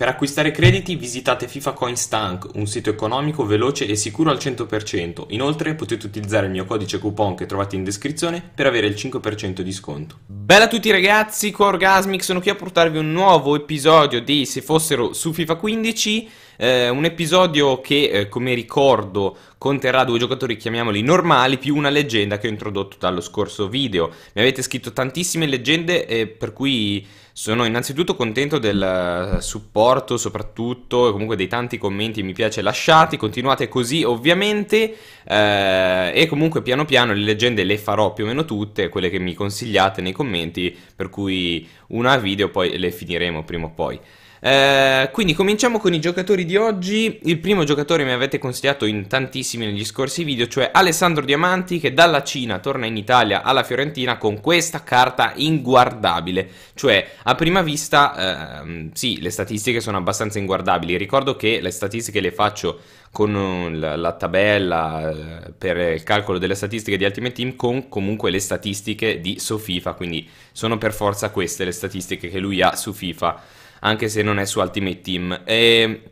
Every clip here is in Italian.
Per acquistare crediti visitate FIFA fifacoins.tank, un sito economico, veloce e sicuro al 100%. Inoltre potete utilizzare il mio codice coupon che trovate in descrizione per avere il 5% di sconto. Bella a tutti ragazzi, qua Orgasmic, sono qui a portarvi un nuovo episodio di Se fossero su FIFA 15 eh, un episodio che, eh, come ricordo, conterrà due giocatori, chiamiamoli normali, più una leggenda che ho introdotto dallo scorso video. Mi avete scritto tantissime leggende, eh, per cui sono innanzitutto contento del eh, supporto, soprattutto, e comunque dei tanti commenti mi piace lasciati. Continuate così, ovviamente, eh, e comunque piano piano le leggende le farò più o meno tutte, quelle che mi consigliate nei commenti, per cui una video poi le finiremo prima o poi. Eh, quindi cominciamo con i giocatori di oggi. Il primo giocatore mi avete consigliato in tantissimi negli scorsi video, cioè Alessandro Diamanti che dalla Cina torna in Italia alla Fiorentina con questa carta inguardabile. Cioè, a prima vista, eh, sì, le statistiche sono abbastanza inguardabili. Ricordo che le statistiche le faccio con eh, la tabella eh, per il calcolo delle statistiche di Ultimate Team con comunque le statistiche di su FIFA, quindi sono per forza queste le statistiche che lui ha su FIFA anche se non è su Ultimate Team. E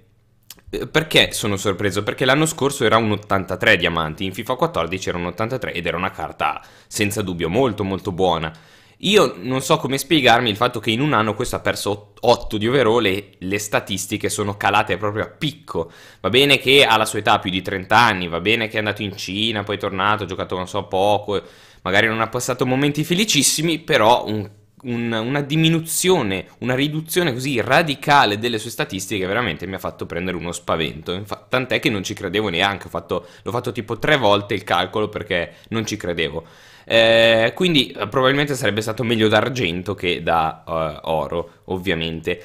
ehm, perché sono sorpreso? Perché l'anno scorso era un 83 diamanti, in FIFA 14 era un 83 ed era una carta senza dubbio molto molto buona. Io non so come spiegarmi il fatto che in un anno questo ha perso 8 di overall e le statistiche sono calate proprio a picco. Va bene che ha la sua età più di 30 anni, va bene che è andato in Cina, poi è tornato, ha giocato non so poco, magari non ha passato momenti felicissimi, però un una, una, diminuzione, una riduzione così radicale delle sue statistiche veramente mi ha fatto prendere uno spavento. Inf- tant'è che non ci credevo neanche, ho fatto, l'ho fatto tipo tre volte il calcolo perché non ci credevo. Eh, quindi eh, probabilmente sarebbe stato meglio da argento che da uh, oro, ovviamente.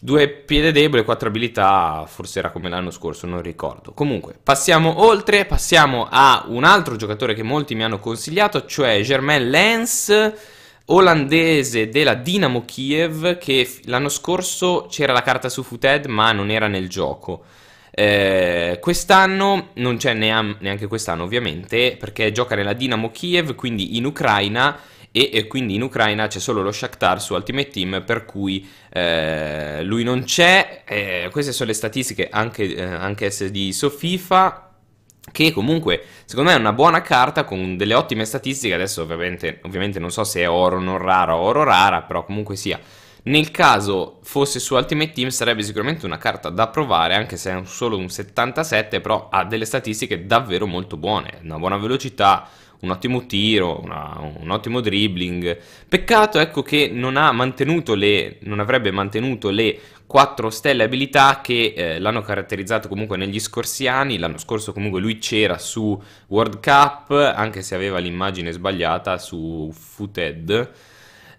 Due piede debole, quattro abilità, forse era come l'anno scorso, non ricordo. Comunque, passiamo oltre, passiamo a un altro giocatore che molti mi hanno consigliato, cioè Germain Lens olandese della Dinamo Kiev che l'anno scorso c'era la carta su Futed ma non era nel gioco. Eh, quest'anno non c'è neanche quest'anno ovviamente perché gioca nella Dinamo Kiev quindi in Ucraina e, e, quindi in Ucraina c'è solo lo Shakhtar su Ultimate Team per cui eh, lui non c'è eh, queste sono le statistiche anche, eh, anche di Sofifa che comunque secondo me è una buona carta con delle ottime statistiche, adesso ovviamente, ovviamente non so se è oro non rara o oro rara, però comunque sia. Nel caso fosse su Ultimate Team sarebbe sicuramente una carta da provare, anche se è solo un 77, però ha delle statistiche davvero molto buone, una buona velocità, un ottimo tiro, una, un ottimo dribbling. Peccato ecco che non, le, non avrebbe mantenuto le 4 stelle abilità che eh, l'hanno caratterizzato comunque negli scorsi anni, l'anno scorso comunque lui c'era su World Cup, anche se aveva l'immagine sbagliata su Footed,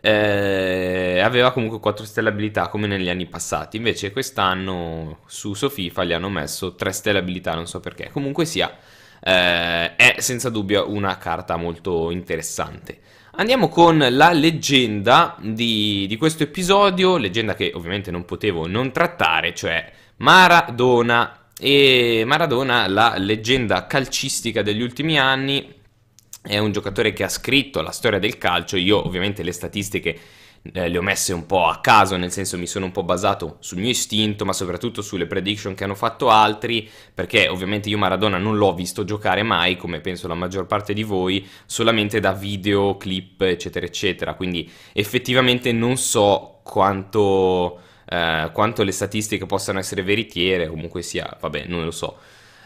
eh, aveva comunque 4 stelle abilità come negli anni passati, invece quest'anno su Sofifa gli hanno messo 3 stelle abilità, non so perché, comunque sia eh, è senza dubbio una carta molto interessante. Andiamo con la leggenda di, di, questo episodio, leggenda che ovviamente non potevo non trattare, cioè Maradona e Maradona, la leggenda calcistica degli ultimi anni, è un giocatore che ha scritto la storia del calcio, io ovviamente le statistiche eh, le ho messe un po' a caso, nel senso mi sono un po' basato sul mio istinto, ma soprattutto sulle prediction che hanno fatto altri, perché ovviamente io Maradona non l'ho visto giocare mai, come penso la maggior parte di voi, solamente da video, clip, eccetera, eccetera. Quindi effettivamente non so quanto, eh, quanto le statistiche possano essere veritiere, comunque sia, vabbè, non lo so.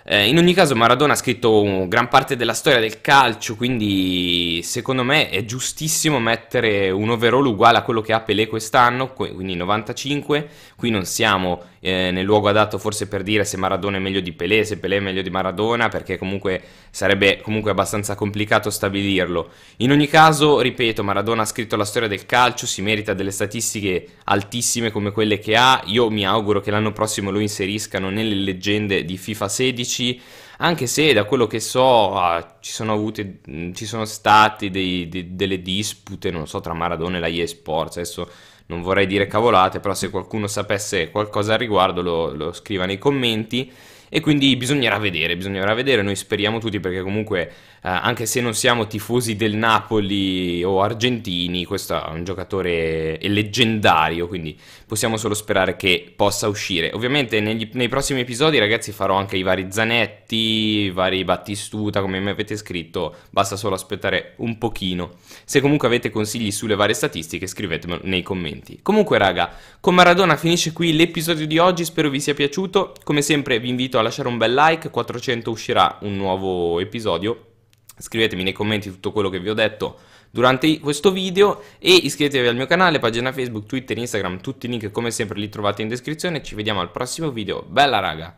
Eh, in ogni caso Maradona ha scritto gran parte della storia del calcio, quindi secondo me è giustissimo mettere un overall uguale a quello che ha Pelé quest'anno, quindi 95. Qui non siamo eh, nel luogo adatto forse per dire se Maradona è meglio di Pelé, se Pelé è meglio di Maradona, perché comunque sarebbe comunque abbastanza complicato stabilirlo. In ogni caso, ripeto, Maradona ha scritto la storia del calcio, si merita delle statistiche altissime come quelle che ha. Io mi auguro che l'anno prossimo lo inseriscano nelle leggende di FIFA 16 medici, anche se da quello che so ah, ci, sono avute, mm, ci sono state dei, dei, delle dispute, non so, tra Maradona e la EA Sports, adesso non vorrei dire cavolate, però se qualcuno sapesse qualcosa al riguardo lo, lo scriva nei commenti e quindi bisognerà vedere, bisognerà vedere, noi speriamo tutti perché comunque eh, anche se non siamo tifosi del Napoli o argentini, questo è un giocatore leggendario, quindi possiamo solo sperare che possa uscire. Ovviamente negli, nei prossimi episodi ragazzi farò anche i vari Zanetti, i vari Battistuta, come mi avete scritto, basta solo aspettare un pochino. Se comunque avete consigli sulle varie statistiche scrivetemelo nei commenti. Comunque raga, con Maradona finisce qui l'episodio di oggi, spero vi sia piaciuto. Come sempre vi invito a lasciare un bel like, 400 uscirà un nuovo episodio scrivetemi nei commenti tutto quello che vi ho detto durante questo video e iscrivetevi al mio canale, pagina Facebook, Twitter, Instagram, tutti i link come sempre li trovate in descrizione. Ci vediamo al prossimo video, bella raga!